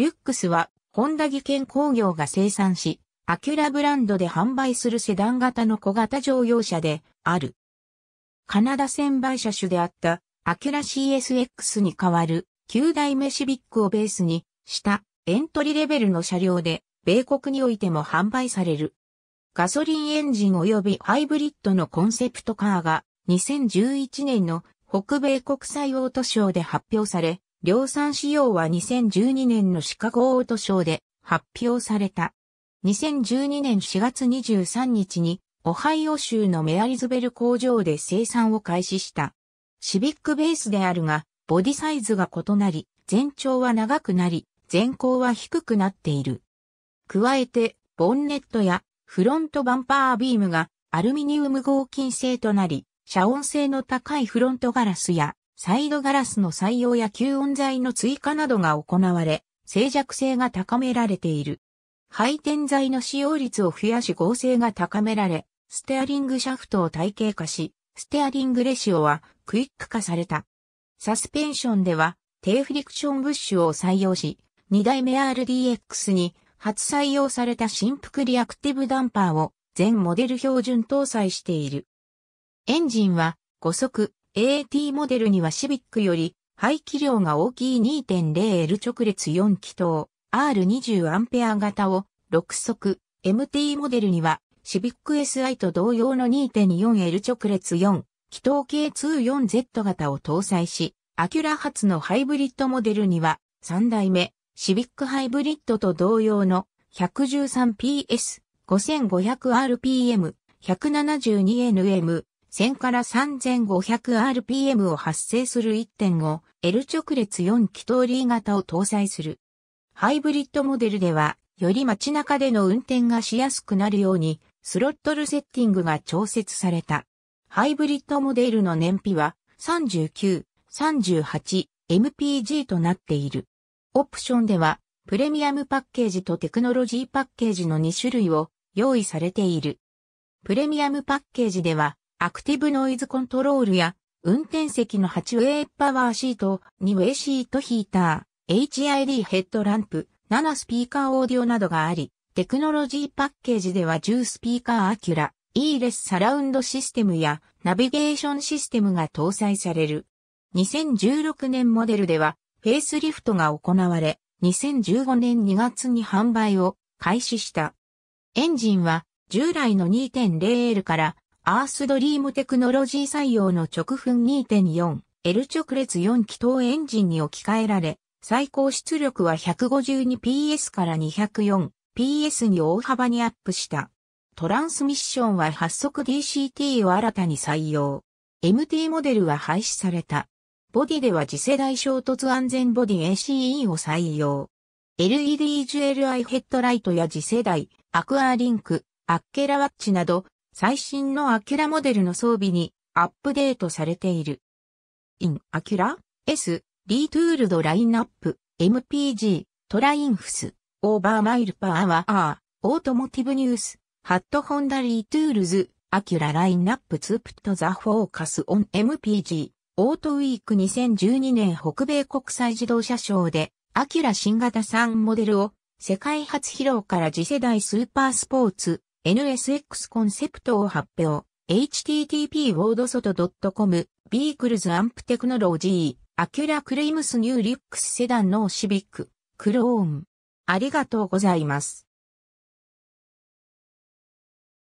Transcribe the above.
リュックスは、ホンダ技研工業が生産し、アキュラブランドで販売するセダン型の小型乗用車である。カナダ専売車種であったアキュラ CSX に代わる9代目シビックをベースにしたエントリーレベルの車両で米国においても販売される。ガソリンエンジン及びハイブリッドのコンセプトカーが2011年の北米国際オートショーで発表され、量産仕様は2012年のシカゴオートショーで発表された。2012年4月23日にオハイオ州のメアリズベル工場で生産を開始した。シビックベースであるが、ボディサイズが異なり、全長は長くなり、全高は低くなっている。加えて、ボンネットやフロントバンパービームがアルミニウム合金製となり、遮音性の高いフロントガラスやサイドガラスの採用や吸音材の追加などが行われ、静寂性が高められている。配点材の使用率を増やし合成が高められ、ステアリングシャフトを体系化し、ステアリングレシオはクイック化された。サスペンションでは低フリクションブッシュを採用し、2代目 RDX に初採用された新幅リアクティブダンパーを全モデル標準搭載している。エンジンは5速 AT モデルにはシビックより排気量が大きい 2.0L 直列4気筒 R20A 型を6速 MT モデルにはシビック SI と同様の 2.4L 直列4気筒系 24Z 型を搭載し、アキュラ発のハイブリッドモデルには3代目シビックハイブリッドと同様の 113PS、5500rpm、172nm、1000から 3500rpm を発生する 1.5L 直列4気筒リー型を搭載する。ハイブリッドモデルでは、より街中での運転がしやすくなるように、スロットルセッティングが調節された。ハイブリッドモデルの燃費は39、38、MPG となっている。オプションでは、プレミアムパッケージとテクノロジーパッケージの2種類を用意されている。プレミアムパッケージでは、アクティブノイズコントロールや、運転席の8ウェイパワーシート、2ウェイシートヒーター、HID ヘッドランプ、7スピーカーオーディオなどがあり、テクノロジーパッケージでは10スピーカーアキュラ、イーレスサラウンドシステムやナビゲーションシステムが搭載される。2016年モデルではフェイスリフトが行われ、2015年2月に販売を開始した。エンジンは従来の 2.0L からアースドリームテクノロジー採用の直噴 2.4L 直列4気筒エンジンに置き換えられ、最高出力は 152PS から 204PS に大幅にアップした。トランスミッションは発足 DCT を新たに採用。MT モデルは廃止された。ボディでは次世代衝突安全ボディ ACE を採用。LED ジュエルアイヘッドライトや次世代、アクアリンク、アッケラワッチなど、最新のアキュラモデルの装備にアップデートされている。in アキュラ S リートゥールドラインナップ MPG トラインフスオーバーマイルパーアーオートモティブニュースハットホンダリートゥールズアキュララインナップツープットザフォーカスオン MPG オートウィーク2012年北米国際自動車ショーでアキュラ新型3モデルを世界初披露から次世代スーパースポーツ NSX コンセプトを発表。http ウォードソト .com ビークルズアンプテクノロジーアキュラクレイムスニューリックスセダンのシビッククローンありがとうございます。